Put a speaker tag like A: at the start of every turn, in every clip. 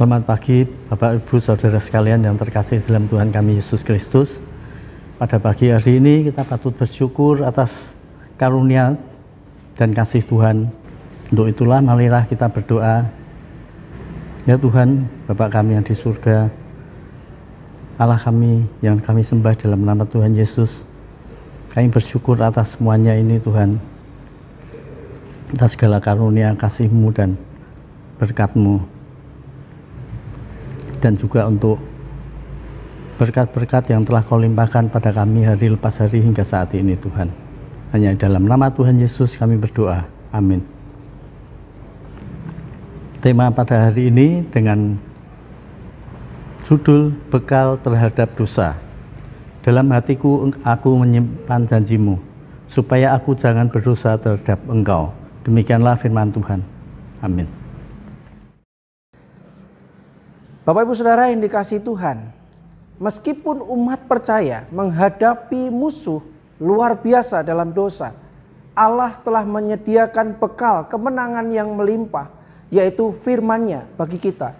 A: Selamat pagi Bapak Ibu Saudara sekalian yang terkasih dalam Tuhan kami Yesus Kristus. Pada pagi hari ini kita patut bersyukur atas karunia dan kasih Tuhan. Untuk itulah marilah kita berdoa. Ya Tuhan, Bapak kami yang di surga, Allah kami yang kami sembah dalam nama Tuhan Yesus. Kami bersyukur atas semuanya ini Tuhan. Atas segala karunia kasih-Mu dan berkat-Mu dan juga untuk berkat-berkat yang telah kau limpahkan pada kami hari lepas hari hingga saat ini Tuhan. Hanya dalam nama Tuhan Yesus kami berdoa. Amin. Tema pada hari ini dengan judul Bekal Terhadap Dosa. Dalam hatiku aku menyimpan janjimu, supaya aku jangan berdosa terhadap engkau. Demikianlah firman Tuhan. Amin.
B: Bapak Ibu Saudara yang dikasih Tuhan, meskipun umat percaya menghadapi musuh luar biasa dalam dosa, Allah telah menyediakan bekal kemenangan yang melimpah, yaitu firmannya bagi kita.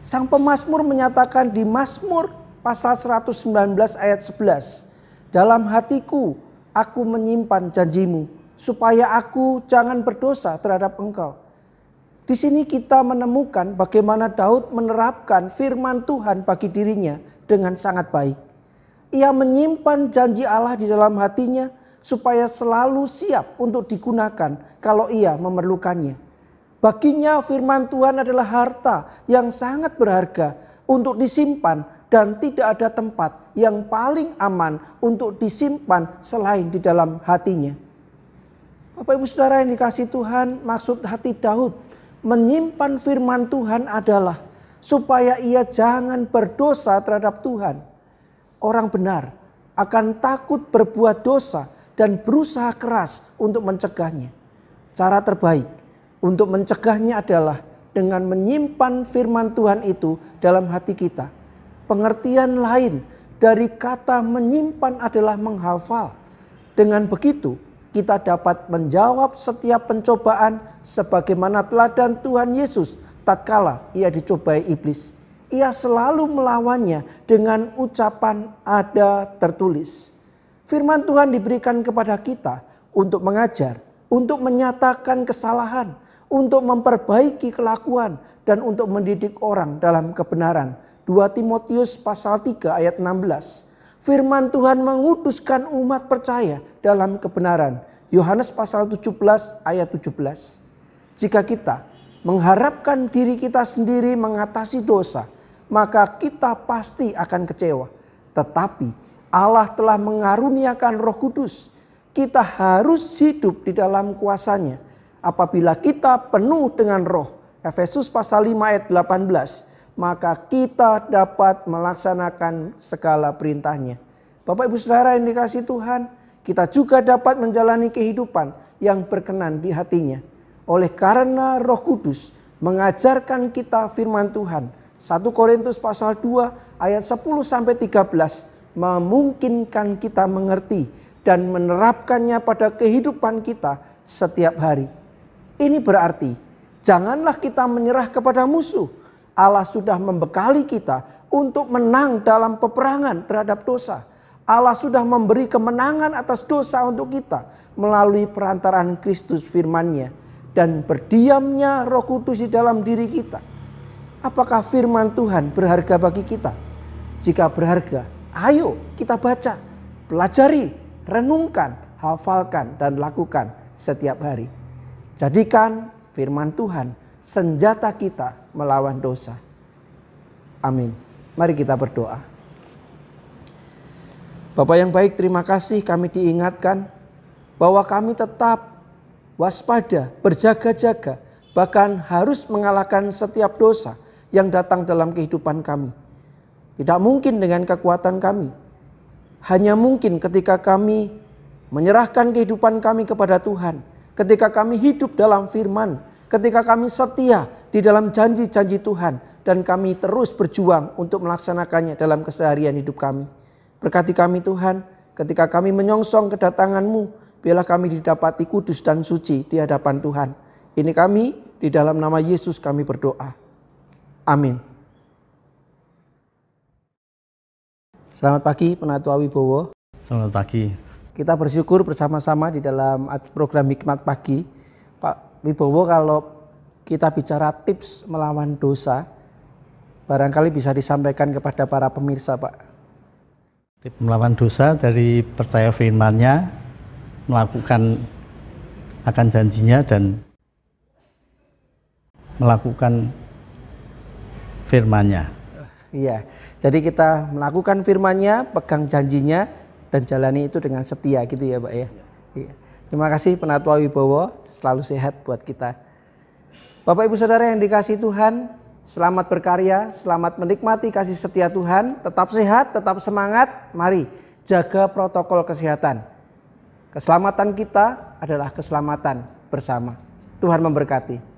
B: Sang pemazmur menyatakan di Mazmur pasal 119 ayat 11, "Dalam hatiku aku menyimpan janjimu, supaya aku jangan berdosa terhadap engkau." Di sini kita menemukan bagaimana Daud menerapkan firman Tuhan bagi dirinya dengan sangat baik. Ia menyimpan janji Allah di dalam hatinya supaya selalu siap untuk digunakan kalau ia memerlukannya. Baginya firman Tuhan adalah harta yang sangat berharga untuk disimpan dan tidak ada tempat yang paling aman untuk disimpan selain di dalam hatinya. Bapak Ibu Saudara yang dikasih Tuhan, maksud hati Daud menyimpan firman Tuhan adalah supaya ia jangan berdosa terhadap Tuhan. Orang benar akan takut berbuat dosa dan berusaha keras untuk mencegahnya. Cara terbaik untuk mencegahnya adalah dengan menyimpan firman Tuhan itu dalam hati kita. Pengertian lain dari kata menyimpan adalah menghafal. Dengan begitu, kita dapat menjawab setiap pencobaan sebagaimana teladan Tuhan Yesus tatkala ia dicobai iblis. Ia selalu melawannya dengan ucapan ada tertulis. Firman Tuhan diberikan kepada kita untuk mengajar, untuk menyatakan kesalahan, untuk memperbaiki kelakuan dan untuk mendidik orang dalam kebenaran. 2 Timotius pasal 3 ayat 16 firman Tuhan menguduskan umat percaya dalam kebenaran. Yohanes pasal 17 ayat 17. Jika kita mengharapkan diri kita sendiri mengatasi dosa, maka kita pasti akan kecewa. Tetapi Allah telah mengaruniakan Roh Kudus. Kita harus hidup di dalam kuasanya. Apabila kita penuh dengan Roh, Efesus pasal 5 ayat 18 maka kita dapat melaksanakan segala perintahnya. Bapak ibu saudara yang dikasih Tuhan, kita juga dapat menjalani kehidupan yang berkenan di hatinya. Oleh karena roh kudus mengajarkan kita firman Tuhan. 1 Korintus pasal 2 ayat 10 sampai 13 memungkinkan kita mengerti dan menerapkannya pada kehidupan kita setiap hari. Ini berarti janganlah kita menyerah kepada musuh, Allah sudah membekali kita untuk menang dalam peperangan terhadap dosa. Allah sudah memberi kemenangan atas dosa untuk kita melalui perantaraan Kristus firmannya dan berdiamnya Roh Kudus di dalam diri kita. Apakah firman Tuhan berharga bagi kita? Jika berharga, ayo kita baca, pelajari, renungkan, hafalkan dan lakukan setiap hari. Jadikan firman Tuhan senjata kita melawan dosa. Amin. Mari kita berdoa. Bapak yang baik, terima kasih kami diingatkan bahwa kami tetap waspada, berjaga-jaga, bahkan harus mengalahkan setiap dosa yang datang dalam kehidupan kami. Tidak mungkin dengan kekuatan kami. Hanya mungkin ketika kami menyerahkan kehidupan kami kepada Tuhan, ketika kami hidup dalam firman, ketika kami setia di dalam janji-janji Tuhan dan kami terus berjuang untuk melaksanakannya dalam keseharian hidup kami. Berkati kami Tuhan, ketika kami menyongsong kedatanganmu, biarlah kami didapati kudus dan suci di hadapan Tuhan. Ini kami di dalam nama Yesus kami berdoa. Amin. Selamat pagi Penatua Wibowo.
A: Selamat pagi.
B: Kita bersyukur bersama-sama di dalam program Hikmat Pagi Wibowo kalau kita bicara tips melawan dosa, barangkali bisa disampaikan kepada para pemirsa Pak.
A: Tips melawan dosa dari percaya firmannya, melakukan akan janjinya dan melakukan firmannya.
B: Iya, jadi kita melakukan firmannya, pegang janjinya, dan jalani itu dengan setia gitu ya Pak ya. Iya. Terima kasih Penatua Wibowo, selalu sehat buat kita. Bapak Ibu Saudara yang dikasih Tuhan, selamat berkarya, selamat menikmati kasih setia Tuhan, tetap sehat, tetap semangat, mari jaga protokol kesehatan. Keselamatan kita adalah keselamatan bersama. Tuhan memberkati.